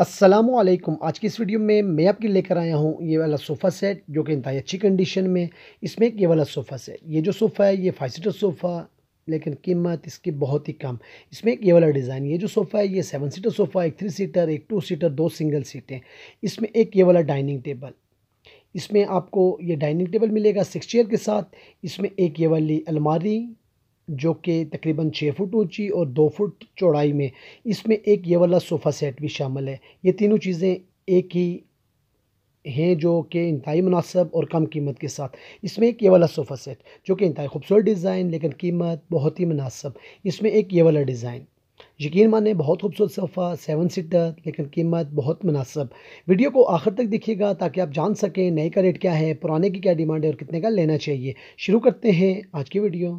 असलम आज की इस वीडियो में मैं आपके लेकर आया हूँ ये वाला सोफ़ा सेट जो कि इंतहाई अच्छी कंडीशन में इसमें ये वाला सोफ़ा सेट ये जो सोफ़ा है ये फाइव सीटर सोफ़ा लेकिन कीमत इसकी बहुत ही कम इसमें एक ये वाला डिज़ाइन ये जो सोफ़ा है ये सेवन सीटर सोफ़ा एक थ्री सीटर एक टू सीटर दो सिंगल सीटें इसमें एक ये वाला डाइनिंग टेबल इसमें आपको ये डाइनिंग टेबल मिलेगा सिक्स चेयर के साथ इसमें एक ये वाली अलमारी जो कि तकरीबन छः फुट ऊंची और दो फुट चौड़ाई में इसमें एक ये वाला सोफ़ा सेट भी शामिल है ये तीनों चीज़ें एक ही हैं जो कि इंतई मुनासब और कम कीमत के साथ इसमें एक ये वाला सोफ़ा सेट जो कि इंतई खूबसूरत डिज़ाइन लेकिन कीमत बहुत ही मुनासब इसमें एक ये वाला डिज़ाइन यकीन माने बहुत खूबसूरत सोफ़ा सेवन सीटर लेकिन कीमत बहुत मुनासब वीडियो को आखिर तक देखिएगा ताकि आप जान सकें नए का रेट क्या है पुराने की क्या डिमांड है और कितने का लेना चाहिए शुरू करते हैं आज की वीडियो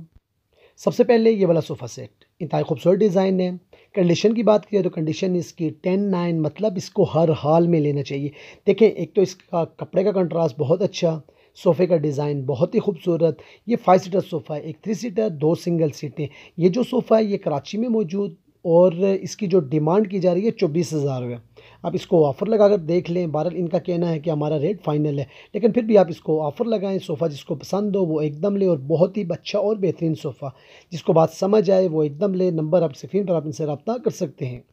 सबसे पहले ये वाला सोफ़ा सेट इतना खूबसूरत डिज़ाइन है कंडीशन की बात जाए तो कंडीशन इसकी टेन नाइन मतलब इसको हर हाल में लेना चाहिए देखें एक तो इसका कपड़े का कंट्रास्ट बहुत अच्छा सोफ़े का डिज़ाइन बहुत ही खूबसूरत ये फाइव सीटर सोफ़ा है एक थ्री सीटर दो सिंगल सीटें ये जो सोफ़ा है ये कराची में मौजूद और इसकी जो डिमांड की जा रही है चौबीस हज़ार रुपये आप इसको ऑफ़र लगा कर देख लें बहरहाल इनका कहना है कि हमारा रेट फाइनल है लेकिन फिर भी आप इसको ऑफ़र लगाएं सोफ़ा जिसको पसंद हो वो एकदम ले और बहुत ही अच्छा और बेहतरीन सोफ़ा जिसको बात समझ आए वो एकदम ले नंबर आप स्क्रीन पर आप इनसे रबता कर सकते हैं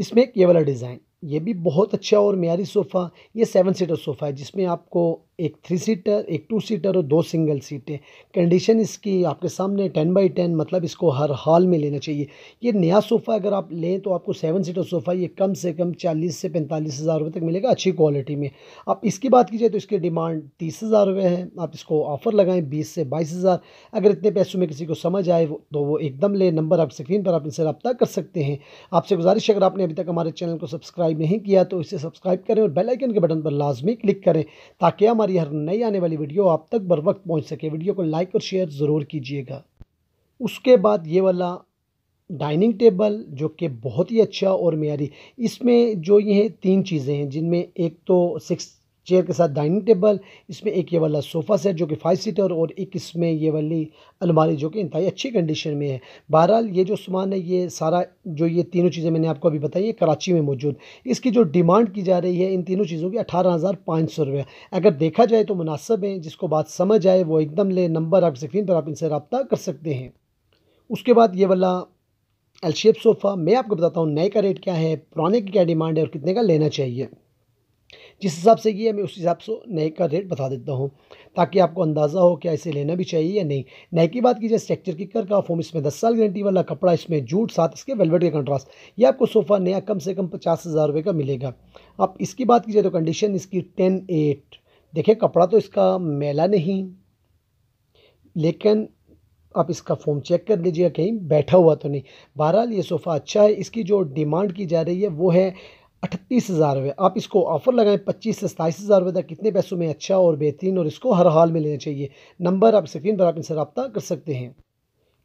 इसमें एक ये वाला डिज़ाइन ये भी बहुत अच्छा और मीरी सोफ़ा ये सेवन सीटर सोफ़ा है जिसमें आपको एक थ्री सीटर एक टू सीटर और दो सिंगल सीटें कंडीशन इसकी आपके सामने टेन बाई टेन मतलब इसको हर हाल में लेना चाहिए ये नया सोफ़ा अगर आप लें तो आपको सेवन सीटर सोफ़ा ये कम से कम चालीस से पैंतालीस हज़ार रुपये तक मिलेगा अच्छी क्वालिटी में आप इसकी बात की जाए तो इसकी डिमांड तीस हज़ार रुपये है आप इसको ऑफ़र लगाएँ बीस से बाईस हज़ार अगर इतने पैसों में किसी को समझ आए तो वो एकदम ले नंबर आप स्क्रीन पर आप इनसे रब्ता कर सकते हैं आपसे गुजारिश अगर आपने अभी तक हमारे चैनल को सब्सक्राइब नहीं किया तो इसे सब्सक्राइब करें और बेलाइकन के बटन पर लाजमी क्लिक करें ताकि हमारी हमारी हर नई आने वाली वीडियो आप तक बर वक्त पहुँच सके वीडियो को लाइक और शेयर ज़रूर कीजिएगा उसके बाद ये वाला डाइनिंग टेबल जो कि बहुत ही अच्छा और मीरी इसमें जो ये तीन चीज़ें हैं जिनमें एक तो सिक्स चेयर के साथ डाइनिंग टेबल इसमें एक ये वाला सोफ़ा सेट जो कि फाइव सीटर और एक इसमें ये वाली अलमारी जो कि इंतई अच्छी कंडीशन में है बहरहाल ये जो सामान है ये सारा जो ये तीनों चीज़ें मैंने आपको अभी बताई है कराची में मौजूद इसकी जो डिमांड की जा रही है इन तीनों चीज़ों की अठारह हज़ार पाँच सौ रुपये अगर देखा जाए तो मुनासब है जिसको बात समझ आए वो एकदम ले नंबर आप स्क्रीन पर आप इनसे रबता कर सकते हैं उसके बाद ये वाला एल शेप सोफ़ा मैं आपको बताता हूँ नए का रेट क्या है पुराने की क्या डिमांड है और कितने का लेना चाहिए जिस हिसाब से ये है मैं उस हिसाब से नए का रेट बता देता हूँ ताकि आपको अंदाज़ा हो क्या इसे लेना भी चाहिए या नहीं नए की बात की जाए स्ट्रक्चर किकर का फॉर्म इसमें दस साल गारंटी वाला कपड़ा इसमें जूट साथ इसके वेलवेट के कंट्रास्ट ये आपको सोफ़ा नया कम से कम पचास हज़ार रुपये का मिलेगा आप इसकी बात कीजिए तो कंडीशन इसकी टेन एट देखिए कपड़ा तो इसका मेला नहीं लेकिन आप इसका फॉर्म चेक कर लीजिएगा कहीं बैठा हुआ तो नहीं बहरहाल ये सोफ़ा अच्छा है इसकी जो डिमांड की जा रही है वो है अठतीस हज़ार रुपये आप इसको ऑफ़र लगाएं पच्चीस से सताईस हज़ार रुपये तक कितने पैसों में अच्छा और बेहतरीन और इसको हर हाल में लेना चाहिए नंबर आप स्क्रीन पर आप इनसे रबता कर सकते हैं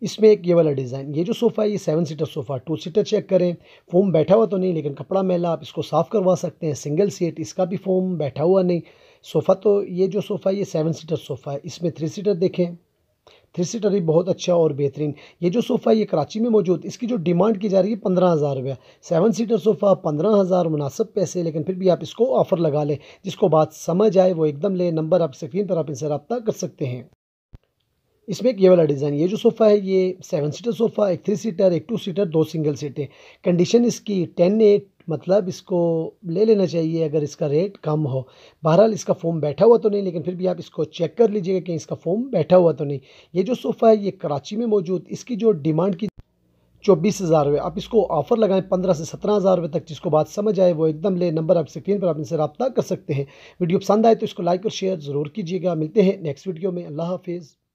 इसमें एक ये वाला डिज़ाइन ये जो सोफ़ा है ये seven seater sofa two seater check करें फोम बैठा हुआ तो नहीं लेकिन कपड़ा मेला आप इसको साफ़ करवा सकते हैं सिंगल सीट इसका भी फोम बैठा हुआ नहीं सोफ़ा तो ये जो सोफ़ा है ये सेवन सीटर सोफ़ा है इसमें थ्री सीटर देखें थ्री सीटर ही बहुत अच्छा और बेहतरीन ये जो सोफ़ा ये कराची में मौजूद इसकी जो डिमांड की जा रही है पंद्रह हज़ार रुपया सेवन सीटर सोफ़ा पंद्रह हज़ार मुनासब पैसे लेकिन फिर भी आप इसको ऑफ़र लगा लें जिसको बात समझ आए वो एकदम ले नंबर आप स्क्रीन पर आप इनसे रब्ता कर सकते हैं इसमें एक ये वाला डिज़ाइन ये जो सोफ़ा है ये सेवन सीटर सोफ़ा एक थ्री सीटर एक टू सीटर दो सिंगल सीटें कंडीशन इसकी टेन एट मतलब इसको ले लेना चाहिए अगर इसका रेट कम हो बहरहाल इसका फॉर्म बैठा हुआ तो नहीं लेकिन फिर भी आप इसको चेक कर लीजिएगा कि इसका फॉर्म बैठा हुआ तो नहीं ये जो सोफ़ा है ये कराची में मौजूद इसकी जो डिमांड की चौबीस हज़ार रुपये आप इसको ऑफ़र लगाएं पंद्रह से सत्रह हज़ार रुपये तक जिसको बात समझ आए वो एकदम ले नंबर आप स्क्रीन पर आप इनसे रब्ता कर सकते हैं वीडियो पसंद आए तो इसको लाइक और शेयर ज़रूर कीजिएगा मिलते हैं नेक्स्ट वीडियो में अल्लाह हाफिज़